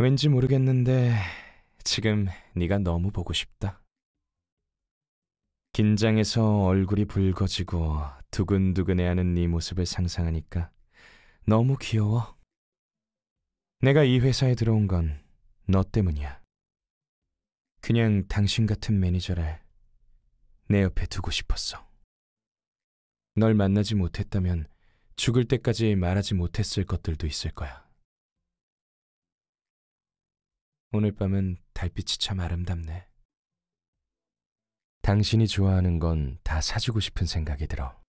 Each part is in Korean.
왠지 모르겠는데 지금 네가 너무 보고 싶다. 긴장해서 얼굴이 붉어지고 두근두근해하는 네 모습을 상상하니까 너무 귀여워. 내가 이 회사에 들어온 건 너 때문이야. 그냥 당신 같은 매니저를 내 옆에 두고 싶었어. 널 만나지 못했다면 죽을 때까지 말하지 못했을 것들도 있을 거야. 오늘 밤은 달빛이 참 아름답네. 당신이 좋아하는 건 다 사주고 싶은 생각이 들어.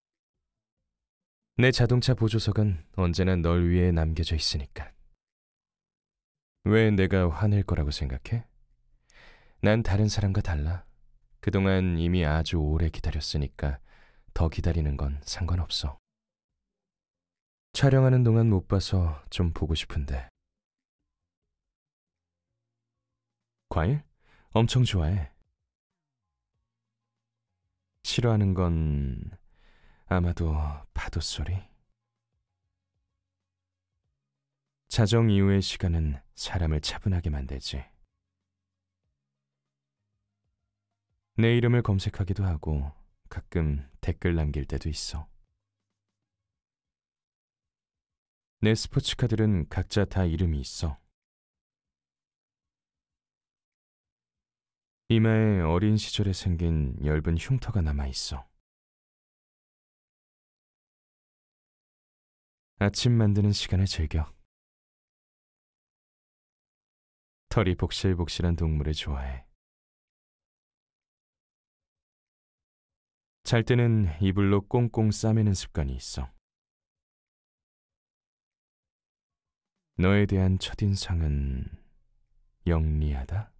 내 자동차 보조석은 언제나 널 위해 남겨져 있으니까. 왜 내가 화낼 거라고 생각해? 난 다른 사람과 달라. 그동안 이미 아주 오래 기다렸으니까 더 기다리는 건 상관없어. 촬영하는 동안 못 봐서 좀 보고 싶은데. 과일? 엄청 좋아해. 싫어하는 건 아마도 파도 소리. 자정 이후의 시간은 사람을 차분하게 만들지. 내 이름을 검색하기도 하고 가끔 댓글 남길 때도 있어. 내 스포츠카들은 각자 다 이름이 있어. 이마에 어린 시절에 생긴 엷은 흉터가 남아있어. 아침 만드는 시간을 즐겨. 털이 복실복실한 동물을 좋아해. 잘 때는 이불로 꽁꽁 싸매는 습관이 있어. 너에 대한 첫인상은 영리하다?